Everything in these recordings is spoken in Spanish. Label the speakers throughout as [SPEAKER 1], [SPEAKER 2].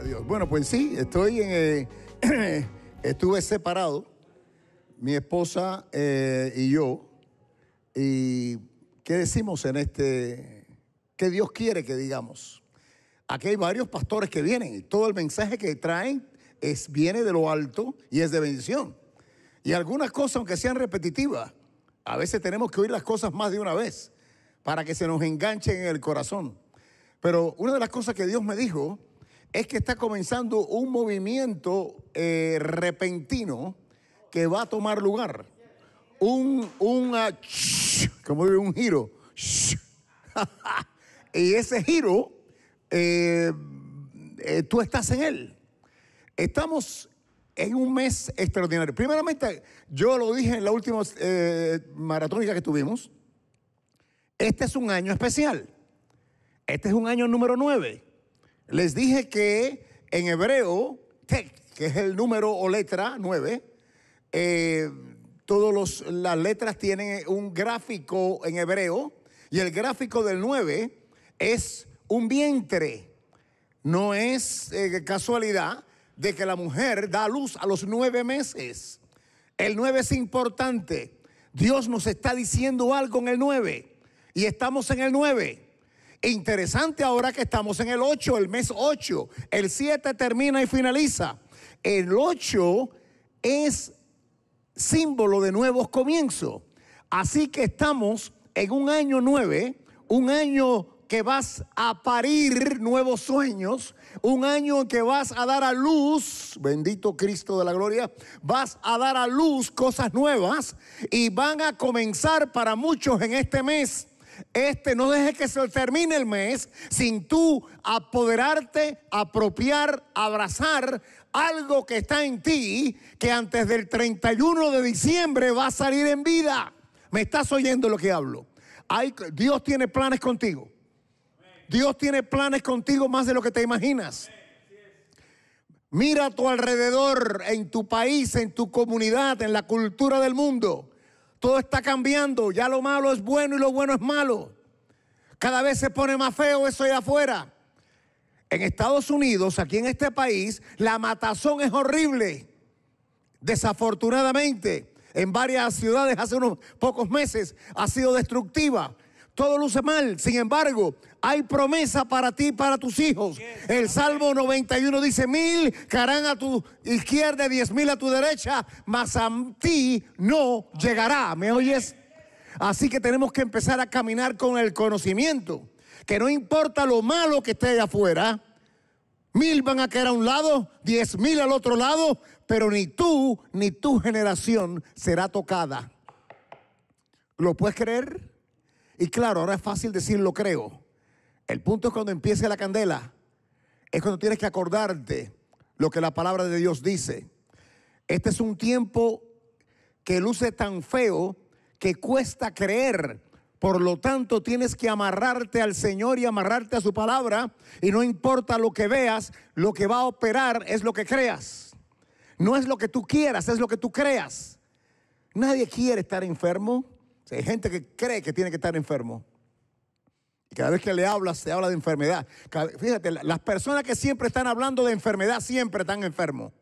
[SPEAKER 1] Dios. Bueno, pues sí, estoy en, eh, estuve separado, mi esposa eh, y yo. ¿Y qué decimos en este? ¿Qué Dios quiere que digamos? Aquí hay varios pastores que vienen y todo el mensaje que traen es, viene de lo alto y es de bendición. Y algunas cosas, aunque sean repetitivas, a veces tenemos que oír las cosas más de una vez para que se nos enganchen en el corazón. Pero una de las cosas que Dios me dijo es que está comenzando un movimiento eh, repentino que va a tomar lugar. Un, un ah, como un giro. y ese giro, eh, eh, tú estás en él. Estamos en un mes extraordinario. Primeramente, yo lo dije en la última maratónica que tuvimos, este es un año especial. Este es un año número nueve. Les dije que en hebreo, que es el número o letra 9, eh, todas las letras tienen un gráfico en hebreo y el gráfico del 9 es un vientre. No es eh, casualidad de que la mujer da luz a los nueve meses. El 9 es importante. Dios nos está diciendo algo en el 9 y estamos en el 9. E interesante ahora que estamos en el 8, el mes 8. El 7 termina y finaliza. El 8 es símbolo de nuevos comienzos. Así que estamos en un año 9, un año que vas a parir nuevos sueños, un año que vas a dar a luz, bendito Cristo de la gloria, vas a dar a luz cosas nuevas y van a comenzar para muchos en este mes este no dejes que se termine el mes sin tú apoderarte, apropiar, abrazar algo que está en ti que antes del 31 de diciembre va a salir en vida. ¿Me estás oyendo lo que hablo? Dios tiene planes contigo. Dios tiene planes contigo más de lo que te imaginas. Mira a tu alrededor, en tu país, en tu comunidad, en la cultura del mundo. Todo está cambiando. Ya lo malo es bueno y lo bueno es malo. Cada vez se pone más feo eso allá afuera. En Estados Unidos, aquí en este país, la matazón es horrible. Desafortunadamente, en varias ciudades hace unos pocos meses ha sido destructiva todo luce mal. Sin embargo, hay promesa para ti y para tus hijos. El Salmo 91 dice, mil caerán a tu izquierda, diez mil a tu derecha, mas a ti no llegará. ¿Me oyes? Así que tenemos que empezar a caminar con el conocimiento, que no importa lo malo que esté afuera, mil van a caer a un lado, diez mil al otro lado, pero ni tú ni tu generación será tocada. ¿Lo puedes creer? Y claro, ahora es fácil decir lo creo. El punto es cuando empiece la candela. Es cuando tienes que acordarte lo que la palabra de Dios dice. Este es un tiempo que luce tan feo que cuesta creer. Por lo tanto, tienes que amarrarte al Señor y amarrarte a su palabra. Y no importa lo que veas, lo que va a operar es lo que creas. No es lo que tú quieras, es lo que tú creas. Nadie quiere estar enfermo hay gente que cree que tiene que estar enfermo. Y cada vez que le habla, se habla de enfermedad. Fíjate, las personas que siempre están hablando de enfermedad siempre están enfermos.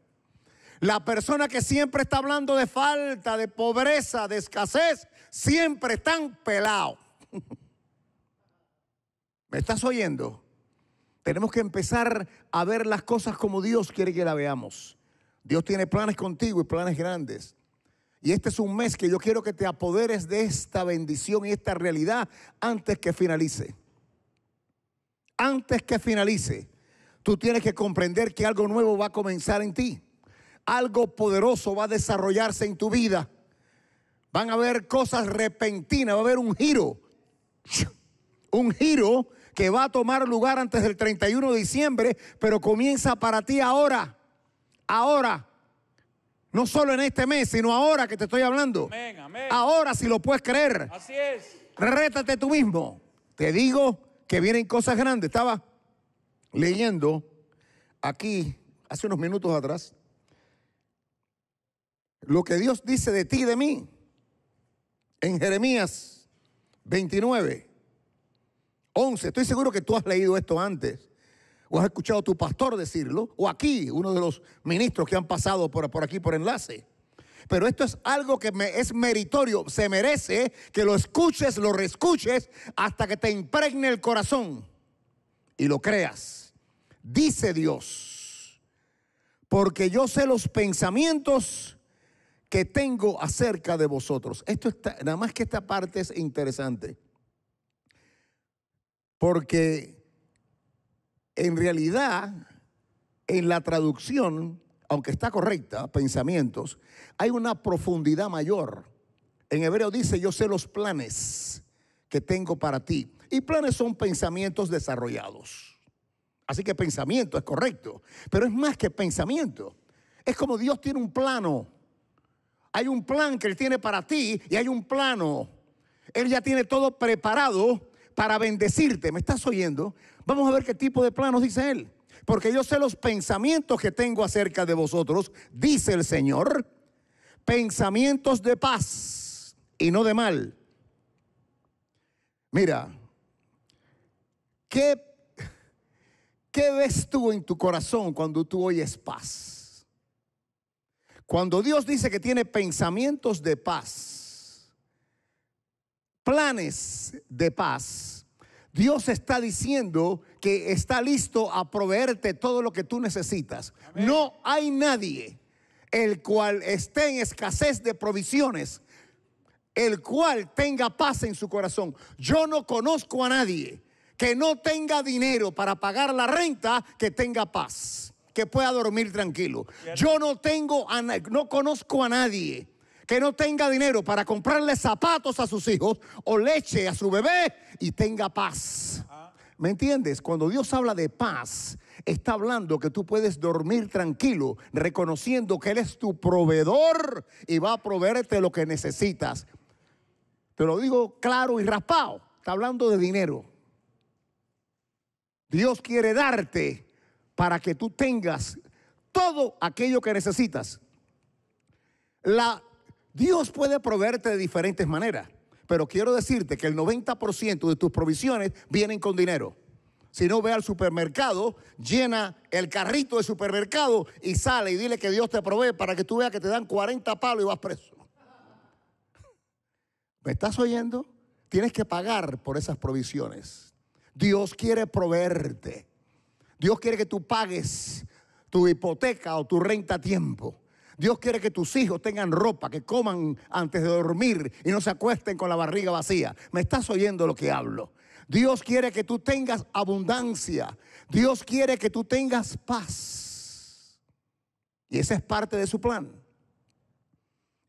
[SPEAKER 1] La persona que siempre está hablando de falta, de pobreza, de escasez, siempre están pelados. ¿Me estás oyendo? Tenemos que empezar a ver las cosas como Dios quiere que la veamos. Dios tiene planes contigo y planes grandes. Y este es un mes que yo quiero que te apoderes de esta bendición y esta realidad antes que finalice. Antes que finalice, tú tienes que comprender que algo nuevo va a comenzar en ti. Algo poderoso va a desarrollarse en tu vida. Van a haber cosas repentinas, va a haber un giro. Un giro que va a tomar lugar antes del 31 de diciembre, pero comienza para ti ahora. Ahora no solo en este mes, sino ahora que te estoy hablando. Ahora si lo puedes creer. Así es. Rétate tú mismo. Te digo que vienen cosas grandes. Estaba leyendo aquí hace unos minutos atrás lo que Dios dice de ti y de mí en Jeremías 29, 11. Estoy seguro que tú has leído esto antes o has escuchado a tu pastor decirlo, o aquí, uno de los ministros que han pasado por, por aquí por enlace. Pero esto es algo que es meritorio, se merece que lo escuches, lo reescuches, hasta que te impregne el corazón y lo creas. Dice Dios, porque yo sé los pensamientos que tengo acerca de vosotros. Esto está, nada más que esta parte es interesante. Porque en realidad, en la traducción, aunque está correcta, pensamientos, hay una profundidad mayor. En hebreo dice, yo sé los planes que tengo para ti. Y planes son pensamientos desarrollados. Así que pensamiento es correcto, pero es más que pensamiento. Es como Dios tiene un plano. Hay un plan que Él tiene para ti y hay un plano. Él ya tiene todo preparado para bendecirte. ¿Me estás oyendo? Vamos a ver qué tipo de planos dice él. Porque yo sé los pensamientos que tengo acerca de vosotros, dice el Señor. Pensamientos de paz y no de mal. Mira, ¿qué, qué ves tú en tu corazón cuando tú oyes paz? Cuando Dios dice que tiene pensamientos de paz planes de paz, Dios está diciendo que está listo a proveerte todo lo que tú necesitas. No hay nadie el cual esté en escasez de provisiones, el cual tenga paz en su corazón. Yo no conozco a nadie que no tenga dinero para pagar la renta, que tenga paz, que pueda dormir tranquilo. Yo no tengo, no conozco a nadie que no tenga dinero para comprarle zapatos a sus hijos o leche a su bebé y tenga paz. ¿Me entiendes? Cuando Dios habla de paz, está hablando que tú puedes dormir tranquilo, reconociendo que Él es tu proveedor y va a proveerte lo que necesitas. Te lo digo claro y raspado. Está hablando de dinero. Dios quiere darte para que tú tengas todo aquello que necesitas. La Dios puede proveerte de diferentes maneras, pero quiero decirte que el 90% de tus provisiones vienen con dinero. Si no, ve al supermercado, llena el carrito de supermercado y sale y dile que Dios te provee para que tú veas que te dan 40 palos y vas preso. ¿Me estás oyendo? Tienes que pagar por esas provisiones. Dios quiere proveerte. Dios quiere que tú pagues tu hipoteca o tu renta a tiempo. Dios quiere que tus hijos tengan ropa, que coman antes de dormir y no se acuesten con la barriga vacía. ¿Me estás oyendo lo que hablo? Dios quiere que tú tengas abundancia. Dios quiere que tú tengas paz. Y esa es parte de su plan.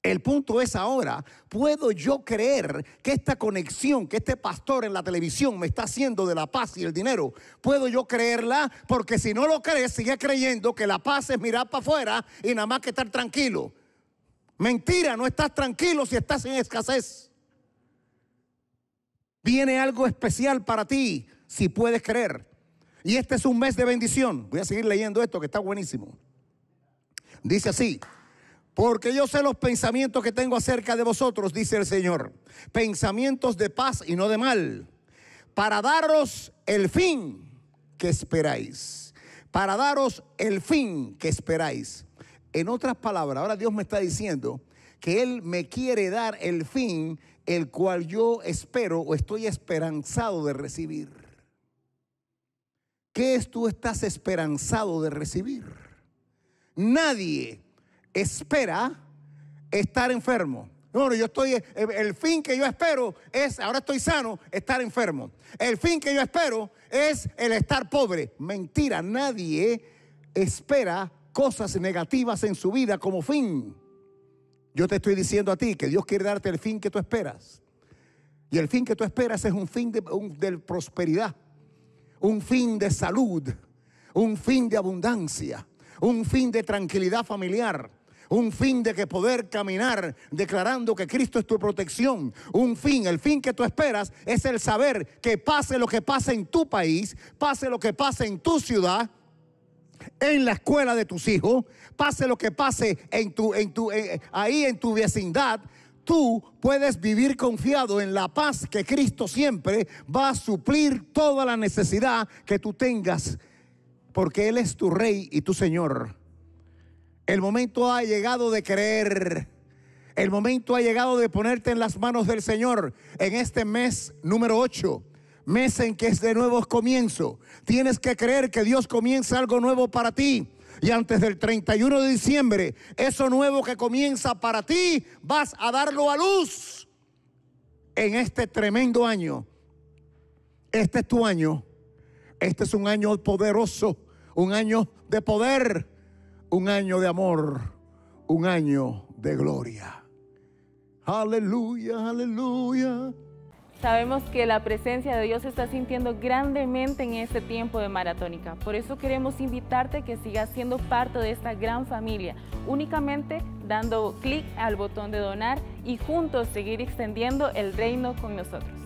[SPEAKER 1] El punto es ahora, ¿puedo yo creer que esta conexión que este pastor en la televisión me está haciendo de la paz y el dinero, puedo yo creerla? Porque si no lo crees, sigue creyendo que la paz es mirar para afuera y nada más que estar tranquilo. Mentira, no estás tranquilo si estás en escasez. Viene algo especial para ti, si puedes creer. Y este es un mes de bendición. Voy a seguir leyendo esto que está buenísimo. Dice así. Porque yo sé los pensamientos que tengo acerca de vosotros, dice el Señor. Pensamientos de paz y no de mal. Para daros el fin que esperáis. Para daros el fin que esperáis. En otras palabras, ahora Dios me está diciendo que Él me quiere dar el fin el cual yo espero o estoy esperanzado de recibir. ¿Qué es tú estás esperanzado de recibir? Nadie espera estar enfermo. No, yo estoy, eh, el fin que yo espero es, ahora estoy sano, estar enfermo. El fin que yo espero es el estar pobre. Mentira, nadie espera cosas negativas en su vida como fin. Yo te estoy diciendo a ti que Dios quiere darte el fin que tú esperas. Y el fin que tú esperas es un fin de, de prosperidad, un fin de salud, un fin de abundancia, un fin de tranquilidad familiar un fin de que poder caminar declarando que Cristo es tu protección, un fin, el fin que tú esperas es el saber que pase lo que pase en tu país, pase lo que pase en tu ciudad, en la escuela de tus hijos, pase lo que pase en tu, eh, ahí en tu vecindad, tú puedes vivir confiado en la paz que Cristo siempre va a suplir toda la necesidad que tú tengas, porque Él es tu Rey y tu Señor. El momento ha llegado de creer. El momento ha llegado de ponerte en las manos del Señor en este mes número 8 mes en que es de nuevos comienzo. Tienes que creer que Dios comienza algo nuevo para ti. Y antes del 31 de diciembre, eso nuevo que comienza para ti, vas a darlo a luz en este tremendo año. Este es tu año. Este es un año poderoso, un año de poder un año de amor, un año de gloria. Aleluya, aleluya. Sabemos que la presencia de Dios se está sintiendo grandemente en este tiempo de maratónica. Por eso queremos invitarte a que sigas siendo parte de esta gran familia, únicamente dando clic al botón de donar y juntos seguir extendiendo el reino con nosotros.